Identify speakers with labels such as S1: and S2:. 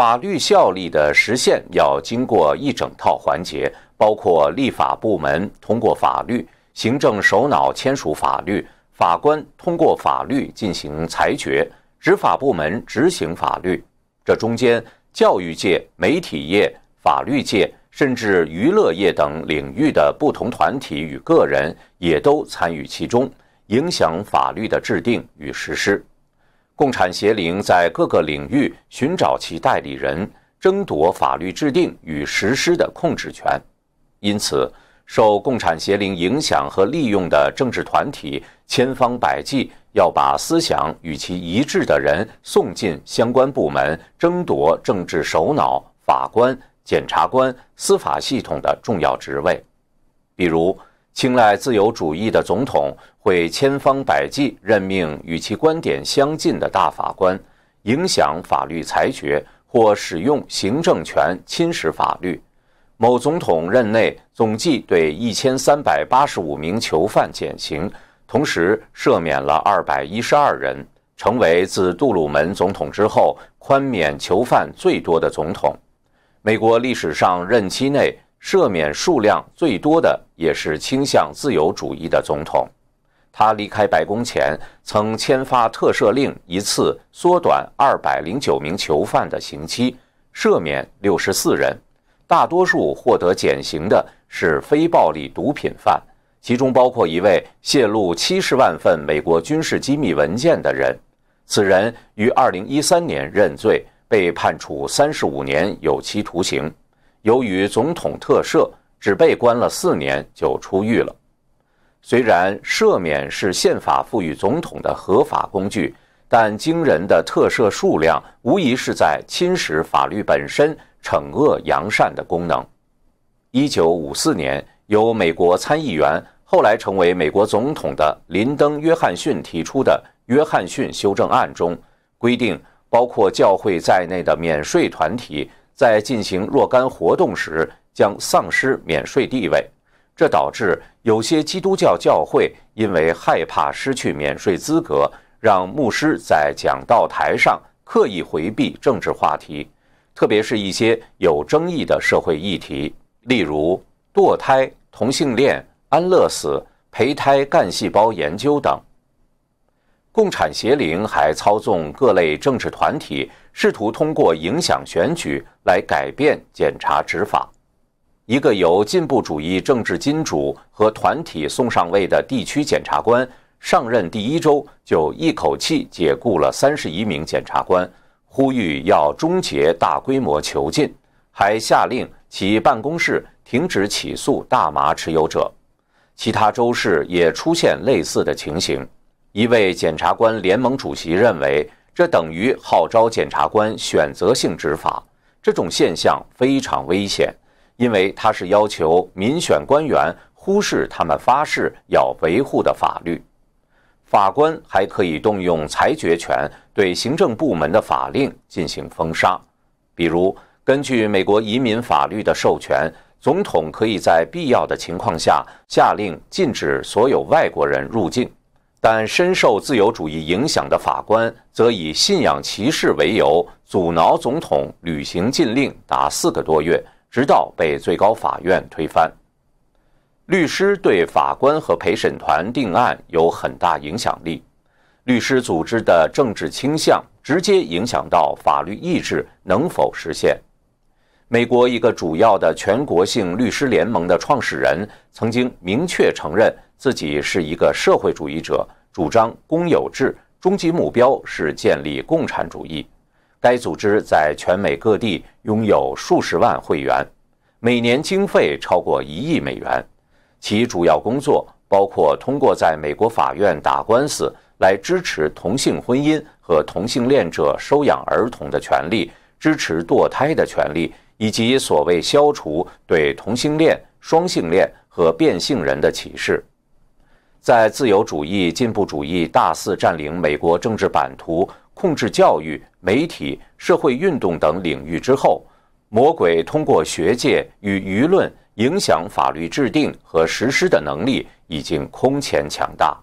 S1: 法律效力的实现要经过一整套环节，包括立法部门通过法律、行政首脑签署法律、法官通过法律进行裁决、执法部门执行法律。这中间，教育界、媒体业、法律界，甚至娱乐业等领域的不同团体与个人也都参与其中，影响法律的制定与实施。共产邪灵在各个领域寻找其代理人，争夺法律制定与实施的控制权。因此，受共产邪灵影响和利用的政治团体千方百计要把思想与其一致的人送进相关部门，争夺政治首脑、法官、检察官、司法系统的重要职位，比如。青睐自由主义的总统会千方百计任命与其观点相近的大法官，影响法律裁决或使用行政权侵蚀法律。某总统任内总计对一千三百八十五名囚犯减刑，同时赦免了二百一十二人，成为自杜鲁门总统之后宽免囚犯最多的总统。美国历史上任期内。赦免数量最多的也是倾向自由主义的总统，他离开白宫前曾签发特赦令一次，缩短二百零九名囚犯的刑期，赦免六十四人。大多数获得减刑的是非暴力毒品犯，其中包括一位泄露七十万份美国军事机密文件的人，此人于二零一三年认罪，被判处三十五年有期徒刑。由于总统特赦，只被关了四年就出狱了。虽然赦免是宪法赋予总统的合法工具，但惊人的特赦数量无疑是在侵蚀法律本身惩恶扬善的功能。一九五四年，由美国参议员（后来成为美国总统的）林登·约翰逊提出的《约翰逊修正案》中规定，包括教会在内的免税团体。在进行若干活动时将丧失免税地位，这导致有些基督教教会因为害怕失去免税资格，让牧师在讲道台上刻意回避政治话题，特别是一些有争议的社会议题，例如堕胎、同性恋、安乐死、胚胎干细胞研究等。共产邪灵还操纵各类政治团体。试图通过影响选举来改变检察执法。一个由进步主义政治金主和团体送上位的地区检察官上任第一周，就一口气解雇了三十一名检察官，呼吁要终结大规模囚禁，还下令其办公室停止起诉大麻持有者。其他州市也出现类似的情形。一位检察官联盟主席认为。这等于号召检察官选择性执法，这种现象非常危险，因为它是要求民选官员忽视他们发誓要维护的法律。法官还可以动用裁决权对行政部门的法令进行封杀，比如根据美国移民法律的授权，总统可以在必要的情况下下令禁止所有外国人入境。但深受自由主义影响的法官，则以信仰歧视为由阻挠总统履行禁令达四个多月，直到被最高法院推翻。律师对法官和陪审团定案有很大影响力，律师组织的政治倾向直接影响到法律意志能否实现。美国一个主要的全国性律师联盟的创始人曾经明确承认。自己是一个社会主义者，主张公有制，终极目标是建立共产主义。该组织在全美各地拥有数十万会员，每年经费超过一亿美元。其主要工作包括通过在美国法院打官司来支持同性婚姻和同性恋者收养儿童的权利，支持堕胎的权利，以及所谓消除对同性恋、双性恋和变性人的歧视。在自由主义、进步主义大肆占领美国政治版图、控制教育、媒体、社会运动等领域之后，魔鬼通过学界与舆论影响法律制定和实施的能力已经空前强大。